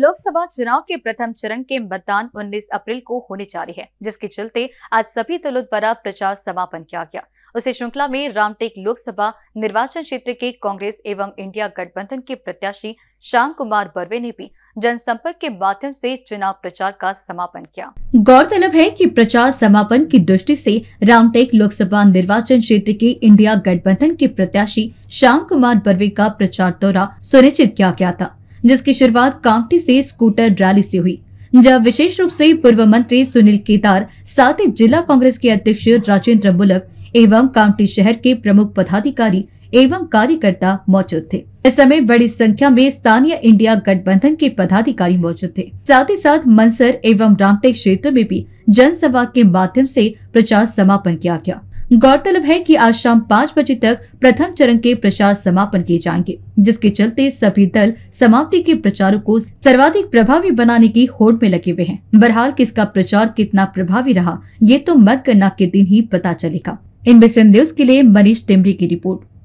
लोकसभा चुनाव के प्रथम चरण के मतदान 19 अप्रैल को होने जा रही है जिसके चलते आज सभी दलों द्वारा प्रचार समापन किया गया उसी श्रृंखला में रामटेक लोकसभा निर्वाचन क्षेत्र के कांग्रेस एवं इंडिया गठबंधन के प्रत्याशी श्याम कुमार बर्वे ने भी जनसंपर्क के माध्यम से चुनाव प्रचार का समापन किया गौरतलब है कि प्रचार समापन की दृष्टि से रामटेक लोकसभा निर्वाचन क्षेत्र के इंडिया गठबंधन के प्रत्याशी श्याम कुमार बर्वे का प्रचार दौरा सुनिश्चित किया गया था जिसकी शुरुआत कांवटी से स्कूटर रैली से हुई जब विशेष रूप से पूर्व मंत्री सुनील केदार साथ ही जिला कांग्रेस के अध्यक्ष राजेंद्र मुलक एवं कांवटी शहर के प्रमुख पदाधिकारी एवं कार्यकर्ता मौजूद थे इस समय बड़ी संख्या में स्थानीय इंडिया गठबंधन के पदाधिकारी मौजूद थे साथ ही साथ मनसर एवं रामटेक क्षेत्र में भी जनसभा के माध्यम से प्रचार समापन किया गया गौरतलब है कि आज शाम पाँच बजे तक प्रथम चरण के प्रचार समापन किए जाएंगे जिसके चलते सभी दल समाप्ति के प्रचारों को सर्वाधिक प्रभावी बनाने की होड़ में लगे हुए हैं बहरहाल किसका प्रचार कितना प्रभावी रहा ये तो मतगणना के दिन ही पता चलेगा इन इनबे न्यूज के लिए मनीष टिमरी की रिपोर्ट